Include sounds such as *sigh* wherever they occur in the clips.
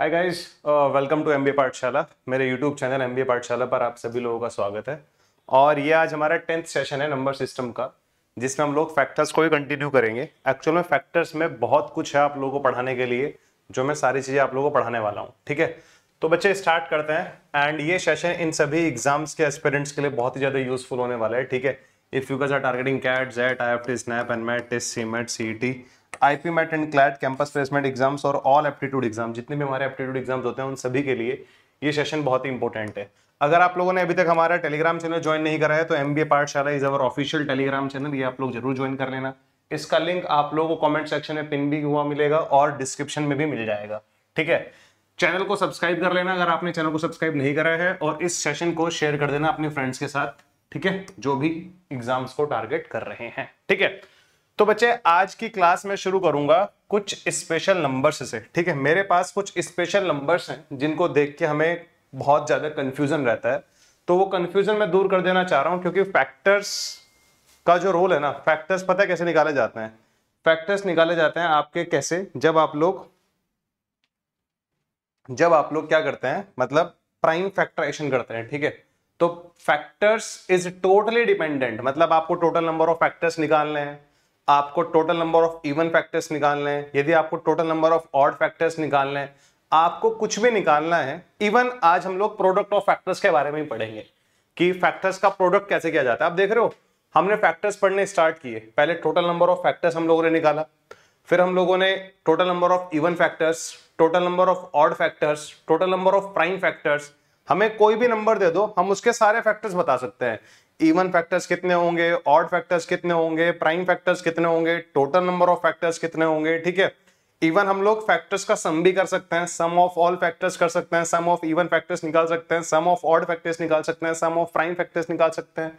Hi guys welcome to MBA Pathshala मेरे YouTube channel MBA पाठशाला पर आप सभी लोगों का स्वागत है और ये आज हमारा टेंथ सेशन है नंबर सिस्टम का जिसमें हम लोग फैक्टर्स को ही कंटिन्यू करेंगे एक्चुअल में फैक्टर्स में बहुत कुछ है आप लोगों को पढ़ाने के लिए जो मैं सारी चीज़ें आप लोगों को पढ़ाने वाला हूँ ठीक है तो बच्चे स्टार्ट करते हैं एंड ये सेशन इन सभी एग्जाम्स के एस्पिरेंट्स के लिए बहुत ही ज़्यादा यूजफुल होने वाला है ठीक है if you guys are targeting CAT XAT I F T SNAP and MAT test CMAT C T IPMAT and CLAT campus placement exams और ऑल एप्टीट्यूड एग्जाम जितने भी हमारे एप्टीट्यूड एग्जाम्स होते हैं उन सभी के लिए ये सेशन बहुत ही इंपॉर्टेंट है अगर आप लोगों ने अभी तक हमारा टेलीग्राम चैनल ज्वाइन नहीं करा है तो M B Pathshala is our official Telegram channel ये आप लोग जरूर ज्वाइन कर लेना इसका लिंक आप लोगों को कॉमेंट सेक्शन में पिन भी हुआ मिलेगा और डिस्क्रिप्शन में भी मिल जाएगा ठीक है चैनल को सब्सक्राइब कर लेना अगर आपने चैनल को सब्सक्राइब नहीं करा है और इस सेशन को शेयर कर देना अपने फ्रेंड्स के साथ ठीक है जो भी एग्जाम्स को टारगेट कर रहे हैं ठीक है तो बच्चे आज की क्लास में शुरू करूंगा कुछ स्पेशल नंबर्स से ठीक है मेरे पास कुछ स्पेशल नंबर्स हैं जिनको देख के हमें बहुत ज़्यादा कंफ्यूजन रहता है तो वो कंफ्यूजन मैं दूर कर देना चाह रहा हूं क्योंकि फैक्टर्स का जो रोल है ना फैक्टर्स पता है कैसे निकाले जाते हैं फैक्टर्स निकाले जाते हैं आपके कैसे जब आप लोग जब आप लोग क्या करते हैं मतलब प्राइम फैक्टराइशन करते हैं ठीक है तो फैक्टर्स इज टोटली डिपेंडेंट मतलब आपको टोटल नंबर ऑफ फैक्टर्स निकालने हैं आपको total number of even factors निकालने हैं यदि आपको total number of odd factors निकालने हैं आपको कुछ भी निकालना है इवन आज हम लोग प्रोडक्ट ऑफ फैक्टर्स के बारे में ही पढ़ेंगे कि फैक्टर्स का प्रोडक्ट कैसे किया जाता है आप देख रहे हो हमने फैक्टर्स पढ़ने स्टार्ट किए पहले टोटल नंबर ऑफ फैक्टर्स हम लोगों ने निकाला फिर हम लोगों ने total number of even factors total number of odd factors total number of prime factors हमें कोई भी नंबर दे दो हम उसके सारे फैक्टर्स बता सकते हैं इवन फैक्टर्स कितने होंगे ऑड फैक्टर्स कितने होंगे प्राइम फैक्टर्स कितने होंगे टोटल नंबर ऑफ फैक्टर्स कितने होंगे ठीक है इवन हम लोग फैक्टर्स का सम भी कर सकते हैं सम ऑफ ऑल फैक्टर्स कर सकते हैं सम ऑफ इवन फैक्टर्स निकाल सकते हैं सम ऑफ ऑड फैक्टर्स निकाल सकते हैं सम ऑफ प्राइम फैक्टर्स निकाल सकते हैं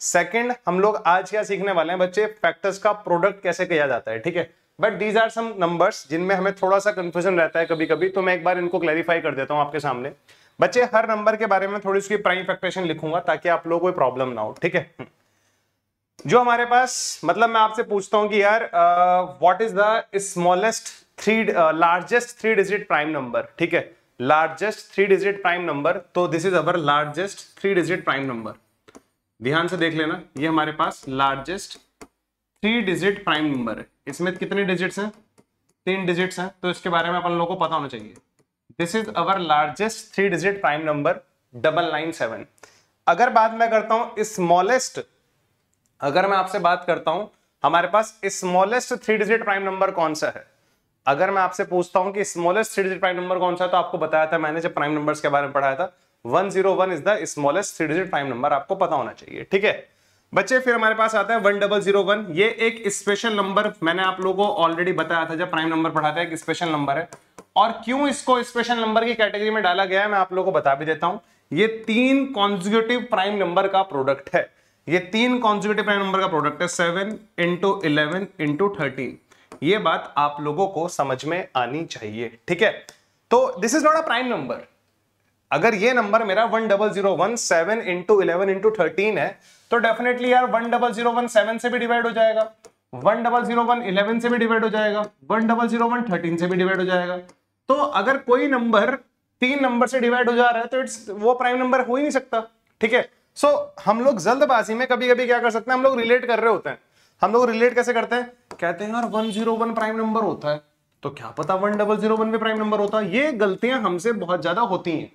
सेकेंड हम लोग आज क्या सीखने वाले हैं बच्चे फैक्टर्स का प्रोडक्ट कैसे किया जाता है ठीक है but these are some numbers जिनमें हमें थोड़ा सा कंफ्यूजन रहता है कभी कभी तो मैं एक बार इनको क्लैरिफाई कर देता हूँ आपके सामने बच्चे हर नंबर के बारे में थोड़ी उसकी प्राइम फैक्ट्रेशन लिखूंगा ताकि आप लोग कोई प्रॉब्लम ना हो ठीक है जो हमारे पास मतलब मैं आपसे पूछता हूं कि यार what is the smallest three largest three digit prime number ठीक है largest three digit prime number तो this is our largest three digit prime number ध्यान से देख लेना ये हमारे पास largest three digit prime number है इसमें कितने डिजिट्स हैं तीन डिजिट्स हैं तो इसके बारे में अपन लोगों को पता होना चाहिए this is our largest three digit prime number double nine seven अगर बात मैं करता हूं स्मॉलेस्ट अगर मैं आपसे बात करता हूं हमारे पास smallest three digit prime number कौन सा है अगर मैं आपसे पूछता हूं कि smallest three digit prime number कौन सा है तो आपको बताया था मैंने जब प्राइम नंबर्स के बारे में पढ़ाया था one zero one is the smallest three digit prime number आपको पता होना चाहिए ठीक है बच्चे फिर हमारे पास आता है वन डबल जीरो वन ये एक स्पेशल नंबर मैंने आप लोगों को ऑलरेडी बताया था जब प्राइम नंबर पढ़ाता है एक स्पेशल नंबर है और क्यों इसको स्पेशल नंबर की कैटेगरी में डाला गया है मैं आप लोगों को बता भी देता हूं ये तीन कॉन्जिक्यूटिव प्राइम नंबर का प्रोडक्ट है ये तीन कॉन्जिक्यूटिव प्राइम नंबर का प्रोडक्ट है seven into eleven into thirteen ये बात आप लोगों को समझ में आनी चाहिए ठीक है तो this is not a prime number अगर ये नंबर मेरा one double zero one seven into eleven into thirteen है तो डेफिनेटली यार one double zero one seven से भी डिवाइड हो जाएगा one double zero one eleven से भी डिवाइड हो जाएगा one double zero one thirteen से भी डिवाइड हो जाएगा तो अगर कोई नंबर तीन नंबर से डिवाइड हो जा रहा है तो इट्स वो प्राइम नंबर हो ही नहीं सकता ठीक है सो हम लोग जल्दबाजी में कभी कभी क्या कर सकते हैं हम लोग रिलेट कर रहे होते हैं हम लोग रिलेट कैसे करते हैं कहते हैं यार one zero one prime number होता है तो क्या पता वन डबल जीरो वन भी प्राइम नंबर होता है ये गलतियां हमसे बहुत ज्यादा होती हैं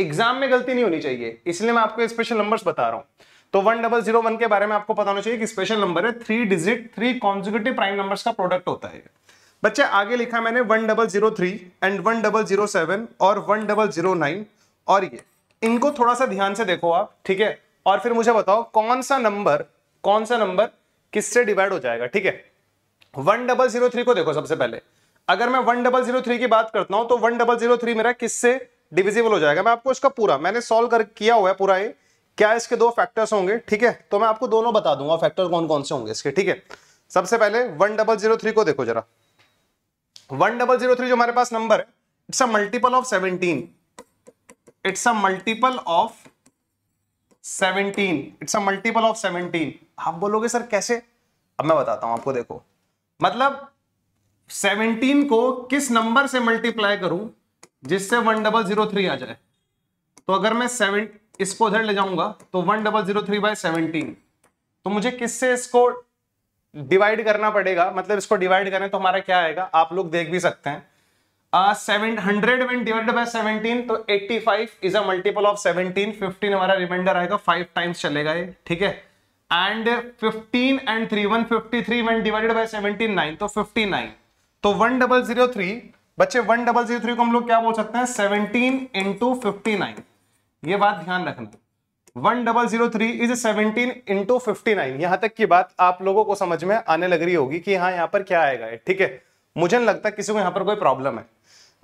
एग्जाम में गलती नहीं होनी चाहिए इसलिए मैं आपको स्पेशल नंबर्स बता रहा हूं तो वन डबल जीरो वन के बारे में आपको पता होना चाहिए कि स्पेशल नंबर है three digit three consecutive prime numbers का प्रोडक्ट होता है बच्चे आगे लिखा मैंने one double zero three and one double zero seven और वन डबल जीरो नाइन और ये इनको थोड़ा सा ध्यान से देखो आप ठीक है और फिर मुझे बताओ कौन सा नंबर कौन सा नंबर किससे डिवाइड हो जाएगा ठीक है वन डबल जीरो थ्री को देखो सबसे पहले अगर मैं वन डबल जीरो थ्री की बात करता हूं तो वन डबल जीरो थ्री मेरा किससे डिविजिबल हो जाएगा मैं आपको इसका पूरा मैंने सोल्व कर किया हुआ है पूरा ये क्या इसके दो फैक्टर्स होंगे ठीक है तो मैं आपको दोनों बता दूंगा फैक्टर कौन कौन से होंगे इसके ठीक है सबसे पहले वन डबल जीरो थ्री को देखो जरा वन डबल जीरो थ्री जो हमारे पास नंबर है it's a multiple of seventeen it's a multiple of seventeen it's a multiple of seventeen आप बोलोगे सर कैसे अब मैं बताता हूं आपको देखो मतलब सेवनटीन को किस नंबर से मल्टीप्लाई करूं जिससे वन डबल जीरो थ्री आ जाए तो अगर मैं सेवन इसको उधर ले जाऊंगा तो one double zero three by seventeen तो मुझे किससे इसको डिवाइड करना पड़ेगा मतलब इसको डिवाइड करें तो हमारा क्या आएगा आप लोग देख भी सकते हैं सेवन हंड्रेड में डिवाइड बाय सेवनटीन तो eighty five is a multiple of seventeen fifteen हमारा रिमाइंडर आएगा फाइव टाइम्स चलेगा ये ठीक है and fifteen and three one fifty three one divided by seventeen nine तो फिफ्टी नाइन तो वन डबल जीरो थ्री बच्चे वन डबल जीरो थ्री को हम लोग क्या बोल सकते हैं सेवनटीन इंटू फिफ्टी नाइन ये बात ध्यान रखना one double zero three is seventeen into fifty nine यहां तक की बात आप लोगों को समझ में आने लग रही होगी कि हाँ यहां पर क्या आएगा ठीक है मुझे नहीं लगता किसी को यहाँ पर कोई प्रॉब्लम है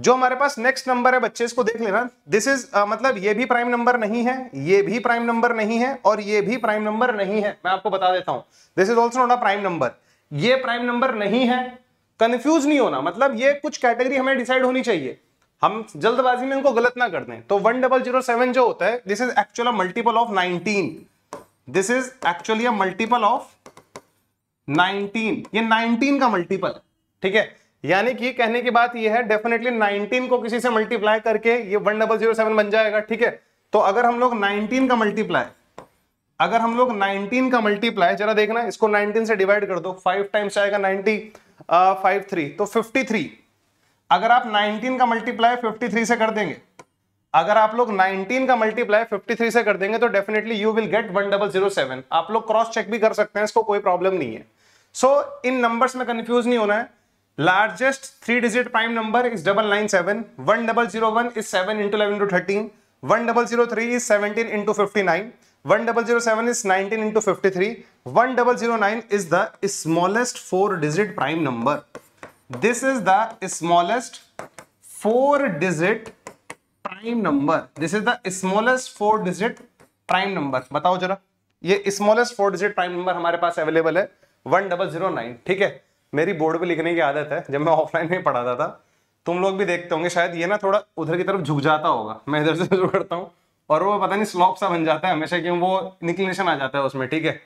जो हमारे पास नेक्स्ट नंबर है बच्चे इसको देख लेना दिस इज मतलब ये भी प्राइम नंबर नहीं है ये भी प्राइम नंबर नहीं है और ये भी प्राइम नंबर नहीं है मैं आपको बता देता हूं this is also not a prime number ये प्राइम नंबर नहीं है कंफ्यूज नहीं होना मतलब ये कुछ कैटेगरी हमें डिसाइड होनी चाहिए हम जल्दबाजी में इनको गलत ना कर दें तो वन डबल जीरो सेवन जो होता है this is actual multiple of nineteen this is actually a multiple of nineteen ये नाइनटीन का मल्टीपल ठीक है यानी कि कहने की बात ये है डेफिनेटली नाइनटीन को किसी से मल्टीप्लाई करके ये वन डबल जीरो सेवन बन जाएगा ठीक है तो अगर हम लोग नाइनटीन का मल्टीप्लाई अगर हम लोग नाइनटीन का मल्टीप्लाई जरा देखना इसको नाइनटीन से डिवाइड कर दो फाइव टाइम्स आएगा नाइनटी फाइव थ्री तो 53 अगर आप 19 का मल्टीप्लाई 53 से कर देंगे अगर आप लोग 19 का मल्टीप्लाई 53 से कर देंगे तो डेफिनेटली यू विल गेट 1007 आप लोग क्रॉस चेक भी कर सकते हैं इसको कोई प्रॉब्लम नहीं है सो so, इन नंबर्स में कंफ्यूज नहीं होना है largest three digit prime number is double nine seven one double zero one is seven into eleven into thirteen one double zero three is seventeen into fifty nine one double zero seven is nineteen into fifty three one double zero nine is the smallest four digit prime number this is the smallest four digit prime number this is the smallest four digit prime number बताओ जरा ये smallest four digit prime number हमारे पास available है one double zero nine ठीक है मेरी board पे लिखने की आदत है जब मैं ऑफलाइन में पढ़ाता था तुम लोग भी देखते होंगे शायद ये ना थोड़ा उधर की तरफ झुक जाता होगा मैं इधर से *laughs* शुरू करता हूँ और वो पता नहीं स्लॉप सा बन जाता है हमेशा क्यों वो निकलेशन आ जाता है उसमें ठीक है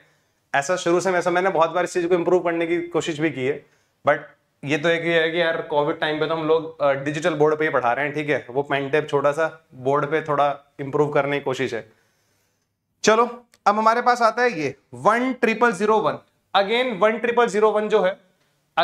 ऐसा शुरू से मैं ऐसा मैंने बहुत बार इस चीज़ को इम्प्रूव करने की कोशिश भी की है बट ये तो एक ये है कि यार कोविड टाइम पे तो हम लोग डिजिटल बोर्ड पे ही पढ़ा रहे हैं ठीक है वो पेनटेप छोटा सा बोर्ड पे थोड़ा इम्प्रूव करने की कोशिश है चलो अब हमारे पास आता है ये one triple zero one again one triple zero one जो है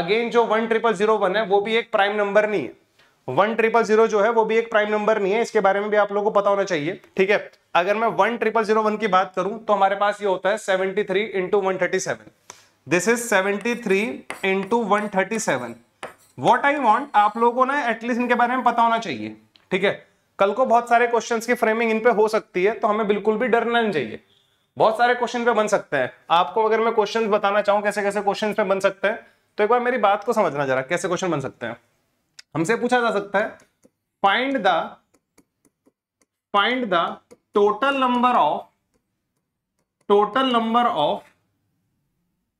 अगेन जो वन ट्रिपल जीरो वन है वो भी एक प्राइम नंबर नहीं है वन ट्रिपल जीरो जो है वो भी एक प्राइम नंबर नहीं है इसके बारे में भी आप लोगों को पता होना चाहिए ठीक है अगर मैं वन ट्रिपल जीरो वन की बात करूं तो हमारे पास ये होता है seventy three into one thirty seven this is 73 three into one what I want आप लोगों ने एटलीस्ट इनके बारे में पता होना चाहिए ठीक है कल को बहुत सारे क्वेश्चंस की फ्रेमिंग इन पे हो सकती है तो हमें बिल्कुल भी डरना नहीं चाहिए बहुत सारे क्वेश्चन पे बन सकते हैं आपको अगर मैं क्वेश्चंस बताना चाहूँ कैसे कैसे क्वेश्चन पे बन सकते हैं तो एक बार मेरी बात को समझना जरा कैसे क्वेश्चन बन सकते हैं हमसे पूछा जा सकता है find the find the total number of total number of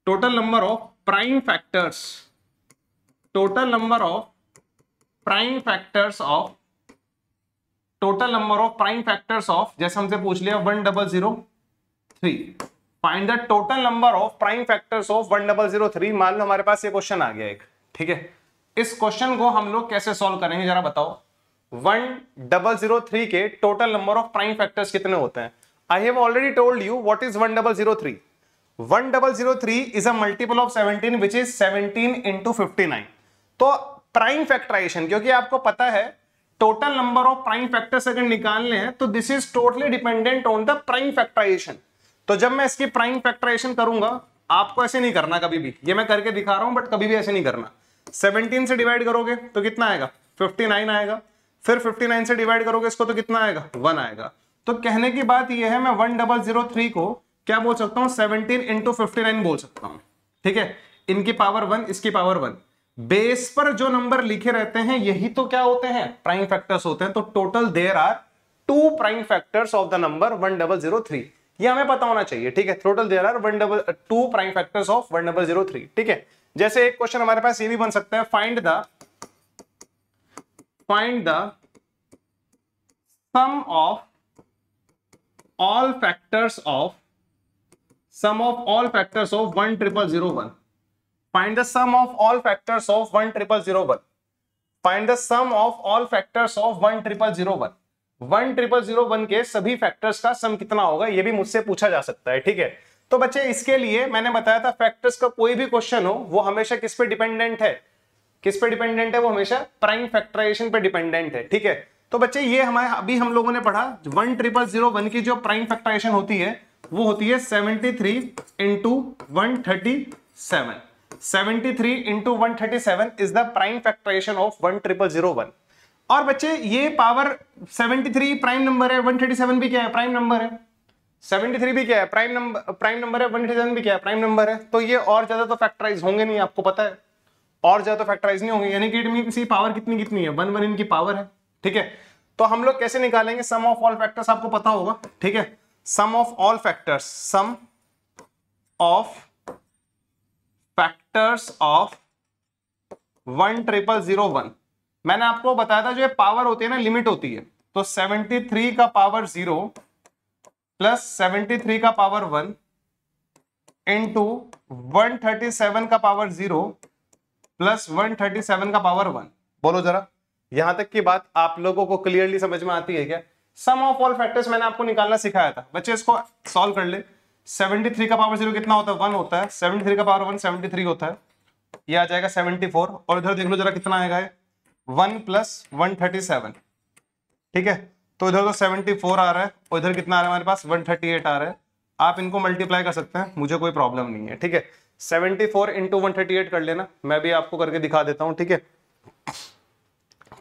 total number of prime factors total number of prime factors of total number of prime factors of जैसे हमसे पूछ लिया one double zero three find the total number of prime factors of one double zero three मान लो हमारे पास ये question आ गया एक ठीक है इस क्वेश्चन को हम लोग कैसे सॉल्व करेंगे जरा बताओ वन डबल जीरो थ्री के total number of prime factors कितने होते हैं I have already told you what is one double zero three one double zero three is a multiple of seventeen which is seventeen into fifty nine तो prime factorization क्योंकि आपको पता है total number of prime factors अगर निकालने हैं तो this is totally dependent on the prime factorization तो जब मैं इसकी प्राइम फैक्टराइजेशन करूंगा आपको ऐसे नहीं करना कभी भी ये मैं करके दिखा रहा हूं बट कभी भी ऐसे नहीं करना 17 से डिवाइड करोगे तो कितना आएगा 59 आएगा फिर 59 से डिवाइड करोगे इसको तो कितना आएगा वन आएगा तो कहने की बात यह है मैं वन डबल जीरो थ्री को क्या बोल सकता हूं सेवनटीन इंटू फिफ्टी नाइन बोल सकता हूं ठीक है इनकी पावर वन इसकी पावर वन बेस पर जो नंबर लिखे रहते हैं यही तो क्या होते हैं प्राइम फैक्टर्स होते हैं तो total there are two prime factors of the number one double zero three ये हमें पता होना चाहिए ठीक है total there are one double two prime factors of one double zero three ठीक है जैसे एक क्वेश्चन हमारे पास ये भी बन सकता है find the find the sum of all factors of sum of all factors of 1001 find the sum of all factors of 1001 find the sum of all factors of 1001 one triple zero one के सभी factors का सम कितना होगा ये भी मुझसे पूछा जा सकता है ठीक है तो बच्चे इसके लिए मैंने बताया था फैक्टर्स का कोई भी क्वेश्चन हो वो हमेशा किस पे डिपेंडेंट है किस पे डिपेंडेंट है वो हमेशा प्राइम फैक्टराइजेशन पे डिपेंडेंट है ठीक है तो बच्चे ये हमारे अभी हम लोगों ने पढ़ा वन ट्रिपल जीरो वन की जो प्राइम फैक्टराइजेशन होती है वो होती है seventy three into one thirty seven is the prime is of one triple zero one और बच्चे ये पावर 73 प्राइम नंबर है 137 भी क्या है प्राइम नंबर है 73 भी क्या है प्राइम नंबर प्राइम नंबर है वन 137 भी क्या है प्राइम नंबर है तो ये और ज्यादा तो फैक्टराइज होंगे नहीं आपको पता है और ज्यादा तो फैक्टराइज नहीं होंगे यानी कि इट मीन सी पावर कितनी कितनी है वन वन इनकी पावर है ठीक है तो हम लोग कैसे निकालेंगे सम ऑफ ऑल फैक्टर्स आपको पता होगा ठीक है sum of all factors sum of factors of one triple zero one मैंने आपको बताया था जो ये पावर होती है ना लिमिट होती है तो सेवेंटी थ्री का पावर जीरो प्लस थ्री का power one into one thirty seven का power zero plus one thirty seven का पावर वन बोलो जरा यहां तक की बात आप लोगों को क्लियरली समझ में आती है क्या सम ऑफ ऑल फैक्टर्स मैंने आपको निकालना सिखाया था बच्चे इसको सॉल्व कर ले 73 का पावर जीरो कितना होता है वन होता है 73 का पावर वन 73 होता है ये आ जाएगा 74 और इधर देख लो जरा कितना आएगा one plus one thirty seven ठीक है तो इधर तो 74 आ रहा है और इधर कितना आ रहा है हमारे पास 138 आ रहा है आप इनको मल्टीप्लाई कर सकते हैं मुझे कोई प्रॉब्लम नहीं है ठीक है 74 फोर इंटू कर लेना मैं भी आपको करके दिखा देता हूँ ठीक है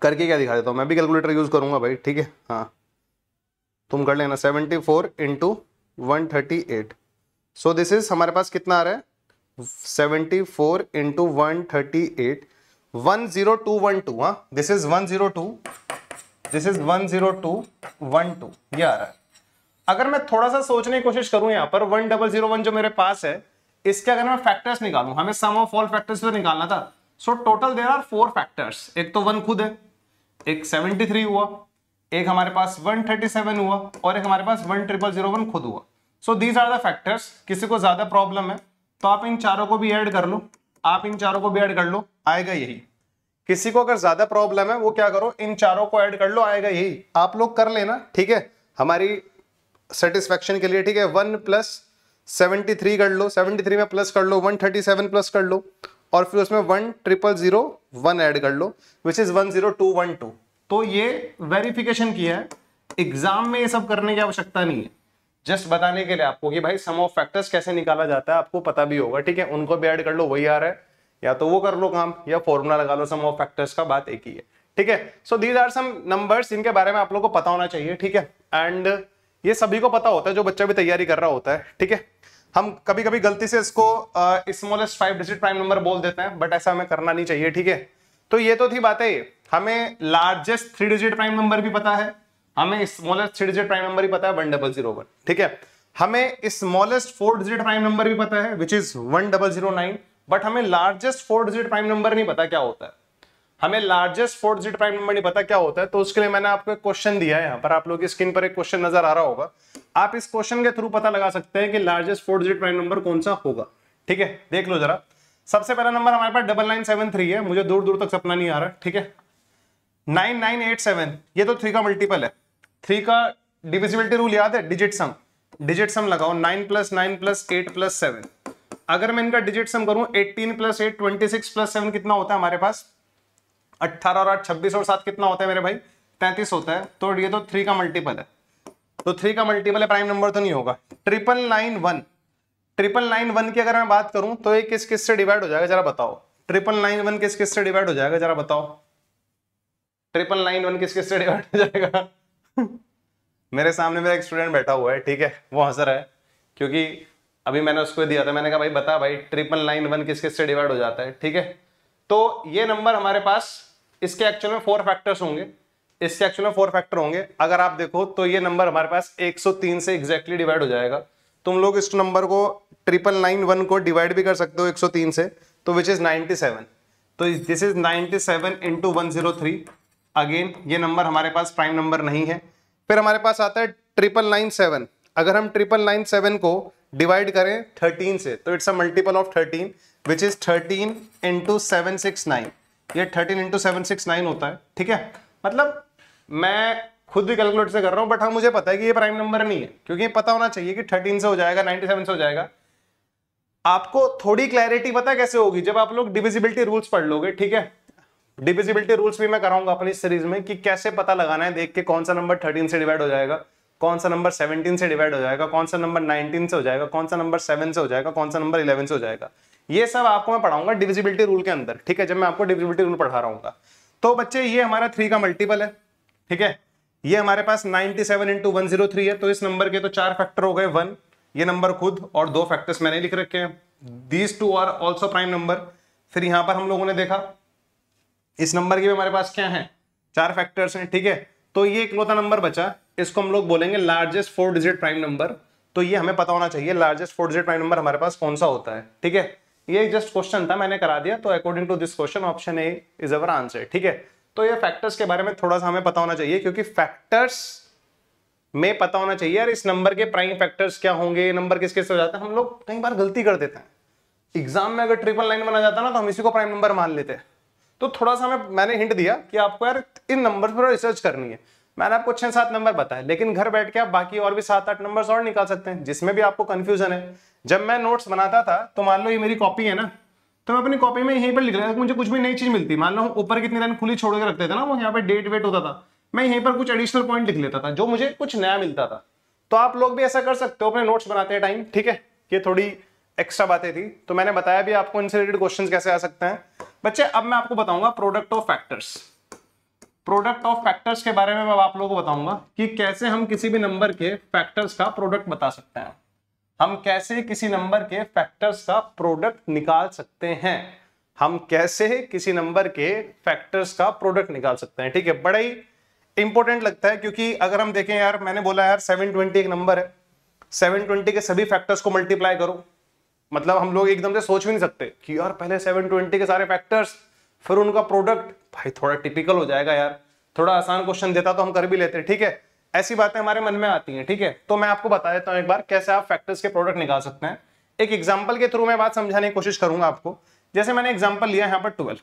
करके क्या दिखा देता हूँ मैं भी कैलकुलेटर यूज करूंगा भाई ठीक है हाँ तुम कर लेना seventy four into one thirty eight so this is हमारे पास कितना आ रहा है seventy four into one thirty eight one zero two one two हाँ this is one zero two this is one zero two one two ये आ रहा है अगर मैं थोड़ा सा सोचने की कोशिश करूं यहाँ पर वन डबल जीरो वन जो मेरे पास है इसके अगर मैं फैक्टर्स निकालू हमें सम ऑफ ऑल फैक्टर्स तो निकालना था so total there are four factors एक तो वन खुद है एक सेवेंटी थ्री हुआ एक हमारे पास 137 हुआ और एक हमारे पास वन ट्रिपल जीरो वन खुद हुआ so these are the factors किसी को ज्यादा प्रॉब्लम है तो आप इन चारों को भी ऐड कर लो आप इन चारों को भी ऐड कर लो आएगा यही किसी को अगर ज्यादा प्रॉब्लम है वो क्या करो इन चारों को ऐड कर लो आएगा यही आप लोग कर लेना ठीक है हमारी सेटिस्फेक्शन के लिए ठीक है वन प्लस सेवेंटी थ्री कर लो सेवेंटी थ्री में प्लस कर लो वन थर्टी सेवन प्लस कर लो और फिर उसमें one triple zero one add कर लो which is one zero two one two तो ये वेरिफिकेशन किया है एग्जाम में ये सब करने की आवश्यकता नहीं है जस्ट बताने के लिए आपको कि भाई सम ऑफ फैक्टर्स कैसे निकाला जाता है आपको पता भी होगा ठीक है उनको भी ऐड कर लो वही आ रहा है या तो वो कर लो काम या फॉर्मूला लगा लो सम ऑफ फैक्टर्स का बात एक ही है ठीक है so these are some numbers इनके बारे में आप लोग को पता होना चाहिए ठीक है एंड ये सभी को पता होता है जो बच्चा भी तैयारी कर रहा होता है ठीक है हम कभी कभी गलती से इसको smallest five digit prime number बोल देते हैं बट ऐसा हमें करना नहीं चाहिए ठीक है तो ये तो थी बातें हमें largest three digit prime number भी पता है हमें smallest three digit prime number भी पता है वन डबल जीरो वन ठीक है हमें smallest four digit prime number भी पता है which is one double zero nine but हमें largest four digit prime number नहीं पता क्या होता है हमें largest four digit prime number नहीं पता क्या होता है तो उसके लिए मैंने आपको एक क्वेश्चन दिया है यहाँ पर आप लोग की स्क्रीन पर एक क्वेश्चन नजर आ रहा होगा आप इस क्वेश्चन के थ्रू पता लगा सकते हैं कि largest four digit prime number कौन सा होगा ठीक है देख लो जरा सबसे पहला नंबर हमारे पास डबल नाइन सेवन थ्री है मुझे दूर दूर तक सपना नहीं आ रहा ठीक है नाइन नाइन एट सेवन ये तो थ्री का मल्टीपल है थ्री का डिविजिबिलिटी रूल याद है डिजिट सम डिजिट सम लगाओ nine plus nine plus eight plus seven अगर मैं इनका डिजिट सम करूं eighteen plus eight twenty six plus seven कितना होता है हमारे पास अट्ठारह और आठ छब्बीस और सात कितना होता है मेरे भाई तैंतीस होता है तो ये तो थ्री का मल्टीपल है तो थ्री का मल्टीपल है प्राइम नंबर तो नहीं होगा triple nine one triple nine one की अगर मैं बात करूं तो ये किस किस से डिवाइड हो जाएगा जरा बताओ ट्रिपल नाइन वन किस किस से डिवाइड हो जाएगा जरा बताओ ट्रिपल नाइन वन किसके किस से डिवाइड हो जाएगा मेरे सामने मेरा एक स्टूडेंट बैठा हुआ है ठीक है वो हंस है क्योंकि अभी मैंने उसको दिया था मैंने कहा भाई बता भाई ट्रिपल नाइन वन किसके से डिवाइड हो जाता है ठीक है तो ये नंबर हमारे पास इसके एक्चुअल में फोर फैक्टर्स होंगे इसके एक्चुअल में फोर फैक्टर होंगे अगर आप देखो तो ये नंबर हमारे पास 103 से एग्जैक्टली डिवाइड हो जाएगा तुम लोग इस नंबर को ट्रिपल नाइन वन को डिवाइड भी कर सकते हो 103 से तो विच इज 97 तो this is 97 seven into one zero three again ये नंबर हमारे पास प्राइम नंबर नहीं है फिर हमारे पास आता है ट्रिपल नाइन सेवन अगर हम ट्रिपल नाइन सेवन को डिवाइड करें थर्टीन से तो it's a multiple of thirteen which is thirteen into seven six nine ये thirteen into seven six nine होता है ठीक है मतलब मैं खुद भी कैलकुलेट से कर रहा हूँ बट हाँ मुझे पता है कि ये प्राइम नंबर नहीं है क्योंकि पता होना चाहिए कि थर्टीन से हो जाएगा नाइनटी सेवन से हो जाएगा आपको थोड़ी क्लैरिटी पता कैसे होगी जब आप लोग डिविजिबिलिटी रूल्स पढ़ लोगे ठीक है डिविजिबिलिटी रूल्स भी मैं कराऊंगा अपनी सीरीज में कि कैसे पता लगाना है देख के कौन सा नंबर थर्टीन से डिवाइड हो जाएगा कौन सा नंबर 17 से डिवाइड हो जाएगा कौन सा नंबर 19 से हो जाएगा कौन सा नंबर 7 से हो जाएगा कौन सा नंबर 11 से हो जाएगा ये सब आपको मैं पढ़ाऊंगा डिविजिबिलिटी रूल के अंदर ठीक है जब मैं आपको डिविजिबिलिटी रूल पढ़ा रहा हूँ तो बच्चे ये हमारा थ्री का मल्टीपल है ठीक है ये हमारे पास ninety seven into one zero three है तो इस नंबर के तो चार फैक्टर हो गए वन ये नंबर खुद और दो फैक्टर्स मैंने लिख रखे हैं these two are also prime number फिर यहां पर हम लोगों ने देखा इस नंबर के भी हमारे पास क्या है चार फैक्टर्स हैं ठीक है तो ये इकलौता नंबर बचा इसको हम लोग बोलेंगे largest four digit prime number तो ये हमें पता होना चाहिए largest four digit prime number हमारे पास कौन सा होता है ठीक है ये जस्ट क्वेश्चन था मैंने करा दिया तो according to this question option A is our answer ठीक है तो ये फैक्टर्स के बारे में थोड़ा सा हमें पता होना चाहिए क्योंकि फैक्टर्स में पता होना चाहिए यार इस नंबर के प्राइम फैक्टर्स क्या होंगे नंबर किस किस हो जाते हैं हम लोग कई बार गलती कर देते हैं एग्जाम में अगर ट्रिपल लाइन बना जाता ना तो हम इसी को प्राइम नंबर मान लेते हैं तो थोड़ा सा मैं मैंने हिंट दिया कि आपको यार इन नंबर पर रिसर्च करनी है मैंने आपको छह सात नंबर बताया लेकिन घर बैठ के आप बाकी और भी सात आठ नंबर और निकाल सकते हैं जिसमें भी आपको कंफ्यूजन है जब मैं नोट्स बनाता था तो मान लो ये मेरी कॉपी है ना तो मैं अपनी कॉपी में यहीं पर लिख रहा था मुझे कुछ भी नई चीज मिलती मान लो ऊपर कितनी लाइन खुली छोड़ के रखते थे ना वो यहाँ पर डेट वेट होता था मैं यहीं पर कुछ एडिशनल पॉइंट लिख लेता था जो मुझे कुछ नया मिलता था तो आप लोग भी ऐसा कर सकते हो अपने नोट्स बनाते हैं टाइम ठीक है ये थोड़ी एक्स्ट्रा बातें थी तो मैंने बताया भी आपको इनसे रिलेटेड क्वेश्चन कैसे आ सकते हैं बच्चे अब मैं आपको बताऊंगा product of factors product of factors के बारे में मैं आप लोगों को बताऊंगा कि कैसे हम किसी भी नंबर के फैक्टर्स का प्रोडक्ट बता सकते हैं हम कैसे किसी नंबर के फैक्टर्स का प्रोडक्ट निकाल सकते हैं हम कैसे किसी नंबर के फैक्टर्स का प्रोडक्ट निकाल सकते हैं ठीक है बड़ा ही इंपॉर्टेंट लगता है क्योंकि अगर हम देखें यार मैंने बोला यार 720 एक नंबर है 720 के सभी फैक्टर्स को मल्टीप्लाई करो मतलब हम लोग एकदम से सोच भी नहीं सकते कि यार पहले 720 के सारे फैक्टर्स फिर उनका प्रोडक्ट भाई थोड़ा टिपिकल हो जाएगा यार थोड़ा आसान क्वेश्चन देता तो हम कर भी लेते ठीक है ऐसी बातें हमारे मन में आती हैं ठीक है तो मैं आपको बता देता हूँ एक बार कैसे आप फैक्टर्स के प्रोडक्ट निकाल सकते हैं एक एग्जाम्पल के थ्रू मैं बात समझाने की कोशिश करूंगा आपको जैसे मैंने एग्जाम्पल लिया यहाँ पर ट्वेल्व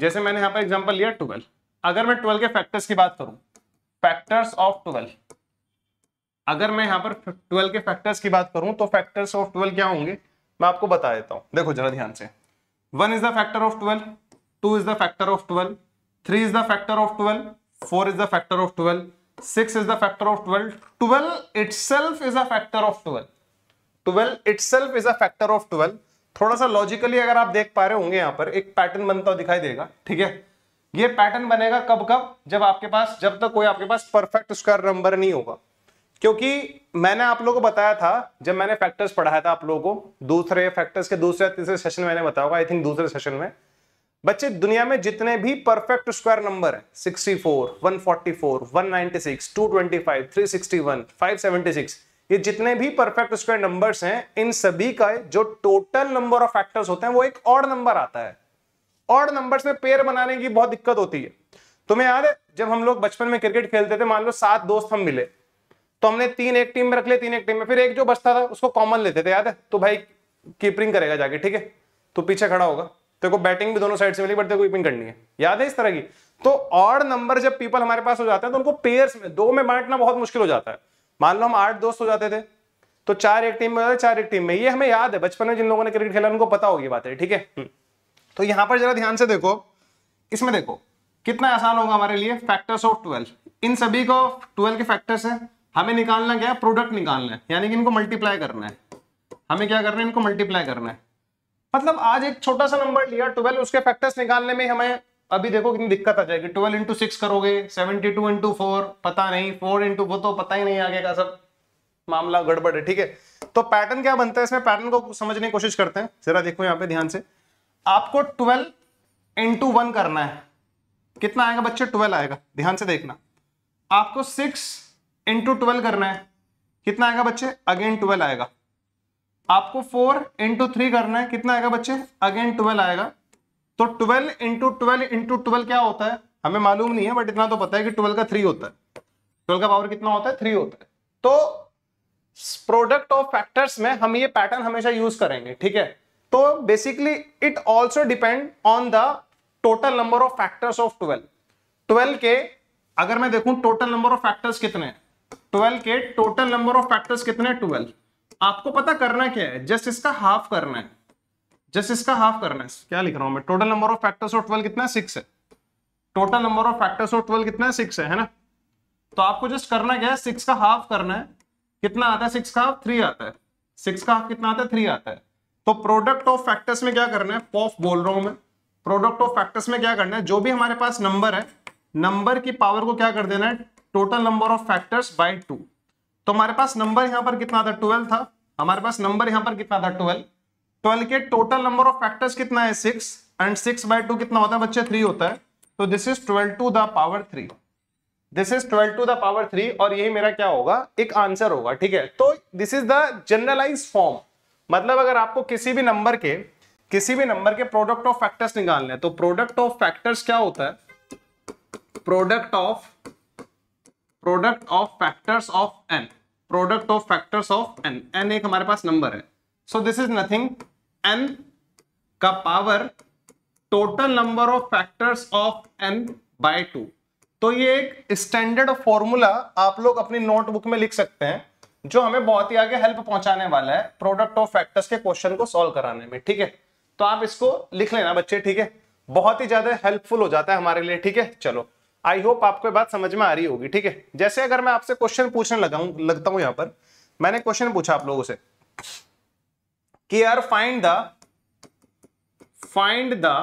जैसे मैंने यहाँ पर एग्जाम्पल लिया ट्वेल्व अगर मैं ट्वेल्व के फैक्टर्स की बात करूँ फैक्टर्स ऑफ ट्वेल्व अगर मैं यहाँ पर ट्वेल्व के फैक्टर्स की बात करूं तो फैक्टर्स ऑफ ट्वेल्व क्या होंगे मैं आपको बता देता हूँ देखो जरा ध्यान से one is the factor of twelve two is the factor of twelve three is the factor of twelve four is the factor of twelve six is the factor of twelve twelve it is a factor of twelve twelve it is a factor of twelve थोड़ा सा logically अगर आप देख पा रहे होंगे यहाँ पर एक पैटर्न बनता हुआ दिखाई देगा ठीक है ये पैटर्न बनेगा कब कब जब आपके पास जब तक कोई आपके पास परफेक्ट स्क्वायर नंबर नहीं होगा क्योंकि मैंने आप लोगों को बताया था जब मैंने फैक्टर्स पढ़ाया था आप लोगों को दूसरे फैक्टर्स के दूसरे तीसरे सेशन मैंने बताया होगा आई थिंक दूसरे सेशन में बच्चे दुनिया में जितने भी परफेक्ट स्क्वायर नंबर है 64, 144, 196, 225, 361, 576 ये जितने भी परफेक्ट स्क्वायर नंबर्स हैं इन सभी का जो टोटल नंबर ऑफ फैक्टर्स होते हैं वो एक और नंबर आता है और नंबर्स में पेयर बनाने की बहुत दिक्कत होती है तुम्हें याद है जब हम लोग बचपन में क्रिकेट खेलते थे मान लो सात दोस्त हम मिले तो हमने तीन एक टीम में रख लिया तीन एक टीम में फिर एक जो बचता था उसको कॉमन लेते थे याद है तो भाई कीपरिंग करेगा जाके ठीक है तो पीछे खड़ा होगा तेरे को बैटिंग भी दोनों साइड से मिली बट तेरे को कीपिंग करनी है याद है इस तरह की तो ऑड नंबर जब पीपल हमारे पास हो जाते हैं तो उनको पेयर्स में दो में बांटना बहुत मुश्किल हो जाता है मान लो हम आठ दोस्त हो जाते थे तो चार एक टीम में हो चार एक टीम में ये हमें याद है बचपन में जिन लोगों ने क्रिकेट खेला उनको पता होगी बात है ठीक है हम्म। तो यहां पर जरा ध्यान से देखो इसमें देखो कितना आसान होगा हमारे लिए फैक्टर्स ऑफ ट्वेल्व इन सभी को ट्वेल्व के फैक्टर्स है हमें निकालना क्या है प्रोडक्ट निकालना है यानी कि इनको मल्टीप्लाई करना है हमें क्या करना है इनको मल्टीप्लाई करना है मतलब आज एक छोटा सा नंबर लिया ट्वेल्व उसके फैक्टर्स निकालने में हमें अभी देखो कितनी दिक्कत आ जाएगी ट्वेल्व इंटू सिक्स करोगे सेवेंटी टू इंटू फोर पता नहीं फोर इंटू वो तो पता ही नहीं आगे का सब मामला गड़बड़ है ठीक है तो पैटर्न क्या बनता है इसमें पैटर्न को समझने की कोशिश करते हैं जरा देखो यहाँ पे ध्यान से आपको ट्वेल्व इंटू वन करना है कितना आएगा बच्चे ट्वेल्व आएगा ध्यान से देखना आपको सिक्स इंटू ट्वेल्व करना है कितना आएगा बच्चे अगेन ट्वेल्व आएगा आपको फोर इंटू थ्री करना है कितना आएगा बच्चे अगेन ट्वेल्व आएगा तो twelve into twelve into twelve क्या होता है हमें मालूम नहीं है बट इतना तो पता है कि ट्वेल्व का थ्री होता है ट्वेल्व का पावर कितना होता है थ्री होता है तो प्रोडक्ट ऑफ फैक्टर्स में हम ये पैटर्न हमेशा यूज करेंगे ठीक है तो basically it also depend on the total number of factors of twelve twelve के अगर मैं देखूं टोटल नंबर ऑफ फैक्टर्स कितने हैं 12 के टोटल नंबर ऑफ फैक्टर्स कितने 12 आपको पता करना क्या है जस्ट इसका हाफ करना है जस्ट इसका हाफ करना है क्या लिख रहा हूं मैं total number of factors of 12 कितना है 6 है total number of factors of 12 कितना है 6 है है ना तो आपको जस्ट करना क्या है 6 का हाफ करना है कितना आता है 6 का हाफ 3 आता है 6 का हाफ कितना आता है 3 आता है तो प्रोडक्ट ऑफ फैक्टर्स में क्या करना है पॉफ बोल रहा हूं मैं प्रोडक्ट ऑफ फैक्टर्स में क्या करना है जो भी हमारे पास नंबर है नंबर की पावर को क्या कर देना है total number of factors by two तो हमारे पास नंबर यहां पर कितना था ट्वेल्व था हमारे पास नंबर यहां पर कितना था ट्वेल्व ट्वेल्व के टोटल नंबर ऑफ फैक्टर्स कितना है six and six by two कितना होता है बच्चे थ्री होता है तो this is twelve to the power three this is twelve to the power three और यही मेरा क्या होगा एक आंसर होगा ठीक है तो this is the generalise form मतलब अगर आपको किसी भी नंबर के किसी भी नंबर के प्रोडक्ट ऑफ फैक्टर्स निकालने हैं तो प्रोडक्ट ऑफ फैक्टर्स क्या होता है product of product of factors of N product of factors of N N एक हमारे पास नंबर है so this is nothing N का power total number of factors of N by two तो ये एक स्टैंडर्ड फॉर्मूला आप लोग अपनी नोटबुक में लिख सकते हैं जो हमें बहुत ही आगे हेल्प पहुंचाने वाला है प्रोडक्ट ऑफ फैक्टर्स के क्वेश्चन को सॉल्व कराने में ठीक है तो आप इसको लिख लेना बच्चे ठीक है बहुत ही ज्यादा हेल्पफुल हो जाता है हमारे लिए ठीक है चलो आई होप आपको बात समझ में आ रही होगी ठीक है जैसे अगर मैं आपसे क्वेश्चन पूछने लगा लगता हूं यहां पर मैंने क्वेश्चन पूछा आप लोगों से कि यार find the find the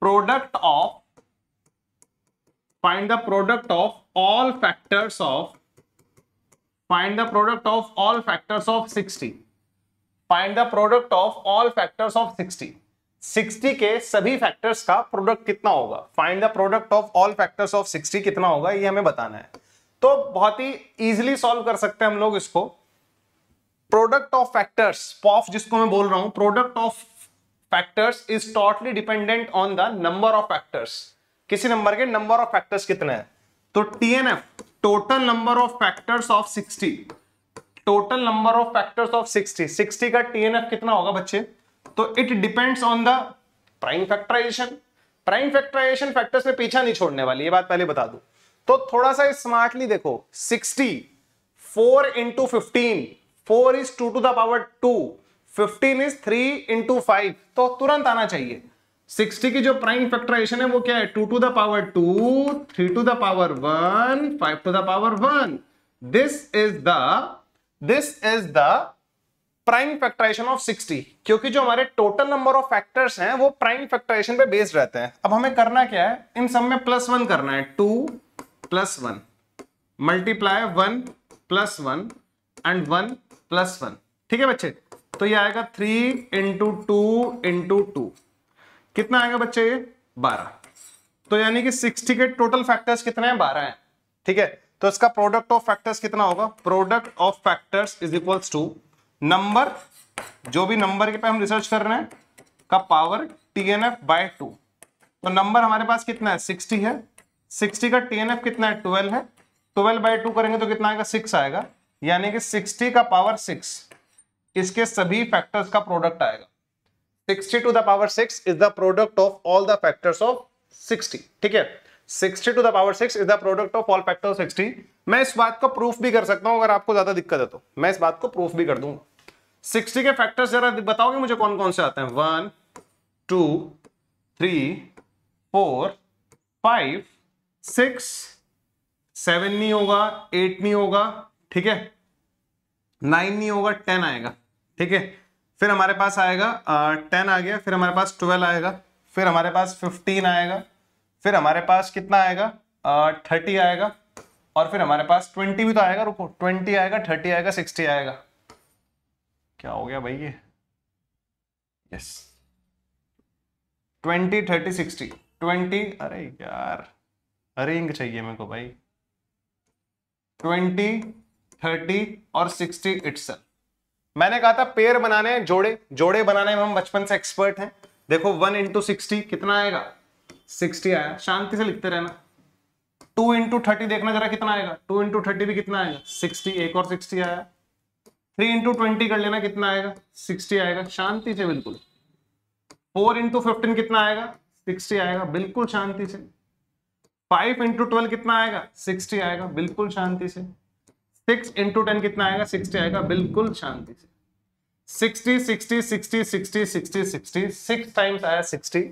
product of find the product of all factors of find the product of all factors of sixty find the product of all factors of sixty 60 के सभी फैक्टर्स का product कितना होगा find the product of all factors of 60 कितना होगा ये हमें बताना है तो बहुत ही इजिली सॉल्व कर सकते हैं हम लोग इसको प्रोडक्ट ऑफ फैक्टर्स पॉफ जिसको मैं बोल रहा हूं product of factors is totally dependent on the number of factors किसी नंबर के नंबर ऑफ फैक्टर्स कितने हैं तो TNF total number of factors of 60 total number of factors of 60 60 का टीएनएफ कितना होगा बच्चे तो it depends on the prime factorisation prime factorisation factors में पीछा नहीं छोड़ने वाली ये बात पहले बता दू तो थोड़ा सा स्मार्टली देखो 60 4 into fifteen four is two to the power two fifteen is three into five तो तुरंत आना चाहिए 60 की जो प्राइम फैक्टराइजेशन है वो क्या है two to the power two three to the power one five to the power one this is the this is the prime factorisation of 60 क्योंकि जो हमारे टोटल नंबर ऑफ फैक्टर्स हैं वो प्राइम फैक्टराइजेशन पे बेस्ड रहते हैं अब हमें करना क्या है इन सब में प्लस वन करना है two plus one multiply one plus one and one plus one ठीक है बच्चे तो ये आएगा three into two into two कितना आएगा बच्चे ये बारह तो यानी कि सिक्सटी के टोटल फैक्टर्स कितने हैं बारह हैं ठीक है तो इसका प्रोडक्ट ऑफ फैक्टर्स कितना होगा product of factors is equals to number जो भी नंबर के पे हम रिसर्च कर रहे हैं का power T N F by two तो नंबर हमारे पास कितना है सिक्सटी है सिक्सटी का टी एन एफ कितना है ट्वेल्व है ट्वेल्व बाय टू करेंगे तो कितना आएगा सिक्स आएगा यानी कि सिक्सटी का पावर सिक्स इसके सभी फैक्टर्स का प्रोडक्ट आएगा sixty to the power six is the product of all the factors of sixty ठीक है sixty to the power six is the product of all factor sixty मैं इस बात को प्रूफ भी कर सकता हूं अगर आपको ज्यादा दिक्कत है तो मैं इस बात को प्रूफ भी कर दूंगा सिक्सटी के फैक्टर्स जरा बताओगे मुझे कौन कौन से आते हैं one two three four five six seven नहीं होगा एट नहीं होगा ठीक है नाइन नहीं होगा टेन आएगा ठीक है फिर हमारे पास आएगा टेन आ गया फिर हमारे पास ट्वेल्व आएगा फिर हमारे पास फिफ्टीन आएगा फिर हमारे पास कितना आएगा थर्टी आएगा और फिर हमारे पास ट्वेंटी भी तो आएगा रुको ट्वेंटी आएगा थर्टी आएगा सिक्सटी आएगा क्या हो गया भाई ये yes twenty thirty sixty twenty अरे यार रिंग चाहिए मेरे को भाई ट्वेंटी थर्टी और सिक्सटी इट्स मैंने कहा था पेयर बनाने जोड़े जोड़े बनाने में हम बचपन से एक्सपर्ट हैं देखो वन इंटू सिक्सटी कितना आएगा सिक्सटी आया शांति से लिखते रहना टू इंटू थर्टी देखना जरा कितना आएगा टू इंटू थर्टी भी कितना आएगा सिक्सटी एक और सिक्सटी आया थ्री इंटू ट्वेंटी कर लेना कितना आएगा सिक्सटी आएगा शांति से बिल्कुल फोर इंटू फिफ्टीन कितना आएगा सिक्सटी आएगा बिल्कुल शांति से फाइव इंटू ट्वेल्व कितना आएगा सिक्सटी आएगा बिल्कुल शांति से सिक्स इंटू टेन कितना आएगा सिक्सटी आएगा बिल्कुल शांति से sixty sixty sixty sixty sixty sixty six times आया सिक्सटी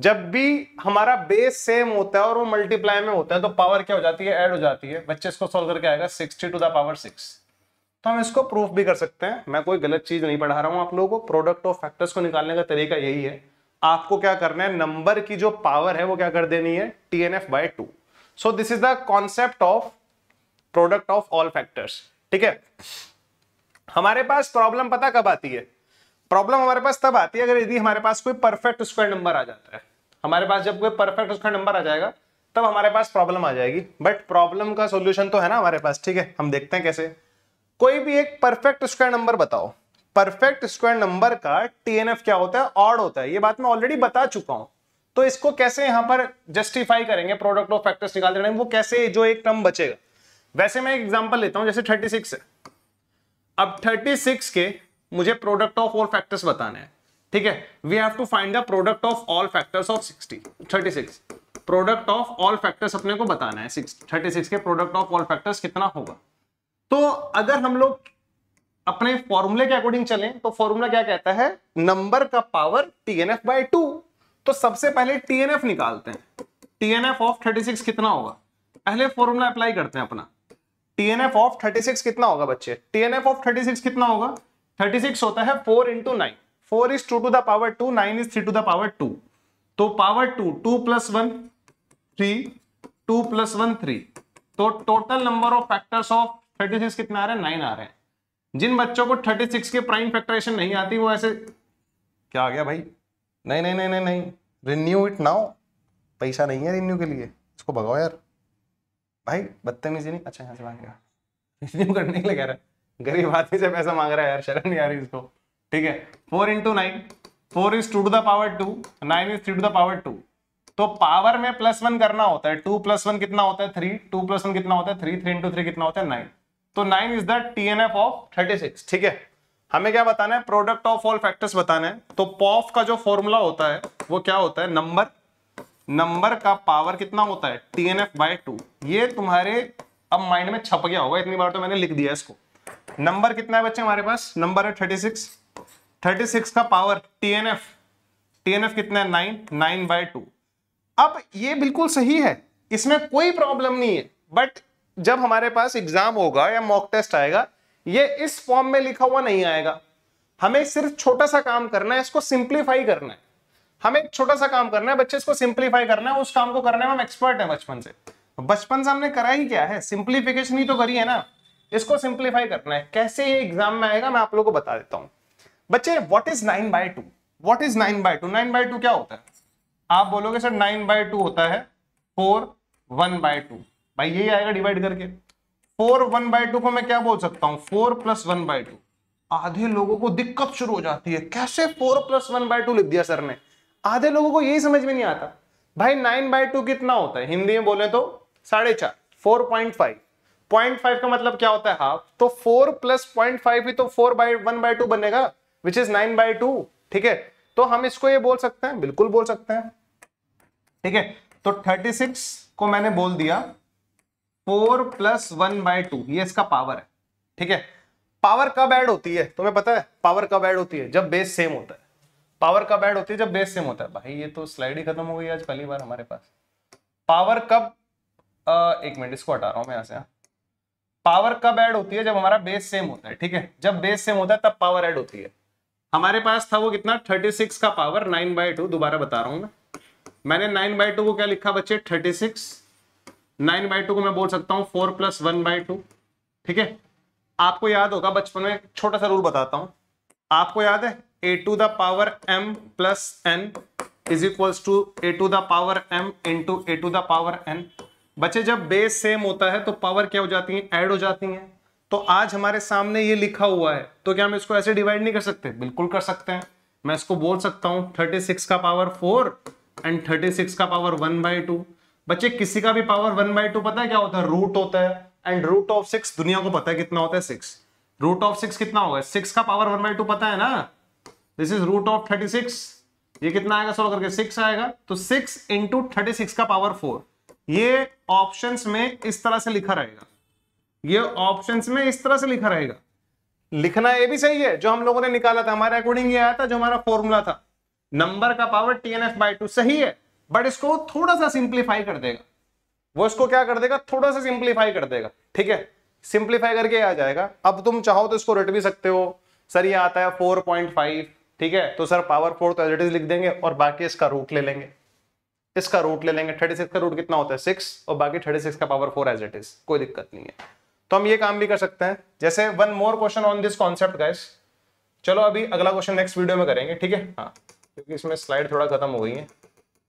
जब भी हमारा बेस सेम होता है और वो मल्टीप्लाई में होता है तो पावर क्या हो जाती है ऐड हो जाती है बच्चे इसको सॉल्व करके आएगा sixty to the power six तो हम इसको प्रूफ भी कर सकते हैं मैं कोई गलत चीज नहीं पढ़ा रहा हूं आप लोगों को प्रोडक्ट ऑफ फैक्टर्स को निकालने का तरीका यही है आपको क्या करना है नंबर की जो पावर है वो क्या कर देनी है T N F by two so this is the concept of product of all factors ठीक है हमारे पास प्रॉब्लम पता कब आती है प्रॉब्लम हमारे पास तब आती है अगर यदि हमारे पास कोई परफेक्ट स्क्वायर नंबर आ जाता है हमारे पास जब कोई परफेक्ट स्क्वायर नंबर आ जाएगा तब हमारे पास प्रॉब्लम आ जाएगी बट प्रॉब्लम का सोल्यूशन तो है ना हमारे पास ठीक है हम देखते हैं कैसे कोई भी एक परफेक्ट स्क्वायर नंबर बताओ परफेक्ट स्क्वायर नंबर का टीएनएफ क्या होता है ऑड होता है ये बात मैं ऑलरेडी बता चुका हूं तो इसको कैसे यहां पर जस्टिफाई करेंगे प्रोडक्ट ऑफ फैक्टर्स निकाल टाइम वो कैसे जो एक टर्म बचेगा वैसे मैं एक एग्जांपल लेता हूं जैसे 36 है अब 36 के मुझे प्रोडक्ट ऑफ ऑल फैक्टर्स बताने हैं ठीक है we have to find the product of all factors of 60 36 product of all factors अपने को बताना है थर्टी 36 के प्रोडक्ट ऑफ ऑल फैक्टर्स कितना होगा तो अगर हम लोग अपने फॉर्मूले के अकॉर्डिंग चलें तो फॉर्मूला क्या कहता है नंबर का पावर टी एन एफ तो सबसे पहले टी एन एफ निकालते हैं T N F of thirty six कितना होगा पहले फॉर्मूला अप्लाई करते हैं अपना T N F of thirty six कितना होगा बच्चे T N F of thirty six कितना होगा थर्टी सिक्स होता है four into nine four is two to the power two nine is three to the power two तो power two two plus one three two plus one three तो total number of factors of thirty six कितने आ रहे हैं nine आ रहे हैं जिन बच्चों को थर्टी सिक्स के प्राइम फैक्टराइजेशन नहीं आती वो ऐसे क्या आ गया भाई नहीं नहीं नहीं नहीं नहीं रिन्यू इट नाउ पैसा नहीं है रिन्यू के लिए इसको भगाओ यार भाई बदतमीजी नहीं अच्छा यहाँ से भाग रिन्यू करने के लिए कह रहा है गरीब आदमी से पैसा मांग रहा है यार शर्म नहीं आ रही इसको ठीक है four into nine four is two to the power two nine is three to the power two तो पावर में प्लस वन करना होता है टू प्लस वन कितना होता है थ्री टू प्लस वन कितना होता है थ्री थ्री इंटू थ्री कितना होता है नाइन तो nine is the T N F of thirty six ठीक है हमें क्या बताना है प्रोडक्ट ऑफ ऑल फैक्टर्स बताना है तो पॉफ का जो फॉर्मूला होता है वो क्या होता है नंबर नंबर का पावर कितना होता है T N F by two ये तुम्हारे अब माइंड में छप गया होगा इतनी बार तो मैंने लिख दिया इसको नंबर कितना है बच्चे हमारे पास नंबर है थर्टी सिक्स थर्टी सिक्स का पावर टीएनएफ टीएनएफ कितना है नाइन नाइन बाय टू अब ये बिल्कुल सही है इसमें कोई प्रॉब्लम नहीं है बट जब हमारे पास एग्जाम होगा या मॉक टेस्ट आएगा ये इस फॉर्म में लिखा हुआ नहीं आएगा हमें सिर्फ छोटा सा काम करना है इसको सिंप्लीफाई करना है हमें छोटा सा काम करना है बच्चे इसको सिंप्लीफाई करना है उस काम को करने में हम एक्सपर्ट हैं बचपन से बचपन से हमने करा ही क्या है सिंप्लीफिकेशन ही तो करी है ना इसको सिंप्लीफाई करना है कैसे ये एग्जाम में आएगा मैं आप लोगों को बता देता हूं बच्चे what is nine by two what is nine by two nine by two क्या होता है आप बोलोगे सर नाइन बाय टू होता है फोर वन बाय टू भाई यही आएगा डिवाइड करके फोर वन बाय टू को मैं क्या बोल सकता हूं four plus one by two आधे लोगों को दिक्कत शुरू हो जाती है कैसे four plus one by two लिख दिया सर ने आधे लोगों को यही समझ में नहीं आता भाई नाइन बाय टू कितना होता है हिंदी में बोले तो साढ़े चार four point five point five का मतलब क्या होता है हाफ तो फोर प्लस पॉइंट फाइव ही तो four by one by two बनेगा which is nine by two ठीक है तो हम इसको ये बोल सकते हैं बिल्कुल बोल सकते हैं ठीक है तो थर्टी सिक्स को मैंने बोल दिया four plus one by two ये इसका पावर है ठीक है पावर कब ऐड होती है तुम्हें पता है पावर कब ऐड होती है जब बेस सेम होता है पावर कब ऐड होती है जब बेस सेम होता है भाई ये तो स्लाइड ही खत्म हो गई आज पहली बार हमारे पास पावर कब आ, एक मिनट इसको हटा रहा हूं मैं यहां से हाँ। पावर कब ऐड होती है जब हमारा बेस सेम होता है ठीक है जब बेस सेम होता है तब पावर ऐड होती है हमारे पास था वो कितना 36 का पावर 9 बाय टू दोबारा बता रहा हूं मैं मैंने 9 बाय टू को क्या लिखा बच्चे 36 नाइन बाय टू को मैं बोल सकता हूँ four plus one by two ठीक है आपको याद होगा बचपन में छोटा सा रूल बताता हूँ आपको याद है A to the power M plus N is equals to A to the power M into A to the power N बच्चे जब बेस सेम होता है तो पावर क्या हो जाती है ऐड हो जाती है तो आज हमारे सामने ये लिखा हुआ है तो क्या हम इसको ऐसे डिवाइड नहीं कर सकते बिल्कुल कर सकते हैं मैं इसको बोल सकता हूं 36 का पावर 4 एंड 36 का पावर 1 बाई टू बच्चे किसी का भी पावर 1 बाई टू पता है क्या होता है रूट होता है एंड रूट ऑफ सिक्स दुनिया को पता है कितना होता है सिक्स रूट ऑफ सिक्स कितना होगा सिक्स का पावर वन बाई टू पता है ना this is root of thirty six ये कितना आएगा सोल्व करके सिक्स आएगा तो सिक्स इंटू थर्टी सिक्स का पावर फोर ये ऑप्शंस में इस तरह से लिखा रहेगा ये ऑप्शंस में इस तरह से लिखा रहेगा लिखना ये भी सही है जो हम लोगों ने निकाला था हमारे अकॉर्डिंग ये आया था जो हमारा फॉर्मूला था नंबर का power T N F by two सही है बट इसको थोड़ा सा सिंप्लीफाई कर देगा वो इसको क्या कर देगा थोड़ा सा सिंप्लीफाई कर देगा ठीक है सिंप्लीफाई करके आ जाएगा अब तुम चाहो तो इसको रट भी सकते हो सर ये आता है फोर पॉइंट फाइव ठीक है तो सर पावर फोर तो एज इट इज लिख देंगे और बाकी इसका रूट ले लेंगे इसका रूट ले लेंगे थर्टी सिक्स का रूट कितना होता है सिक्स और बाकी थर्टी सिक्स का power four as it is कोई दिक्कत नहीं है तो हम ये काम भी कर सकते हैं जैसे one more question on this concept guys चलो अभी अगला क्वेश्चन नेक्स्ट वीडियो में करेंगे ठीक है हाँ क्योंकि इसमें स्लाइड थोड़ा खत्म हो गई है